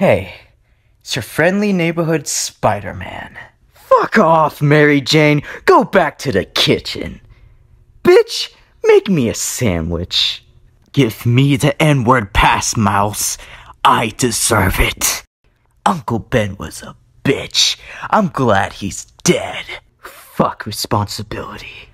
Hey, it's your friendly neighborhood Spider Man. Fuck off, Mary Jane. Go back to the kitchen. Bitch, make me a sandwich. Give me the N word pass, Mouse. I deserve it. Uncle Ben was a bitch. I'm glad he's dead. Fuck responsibility.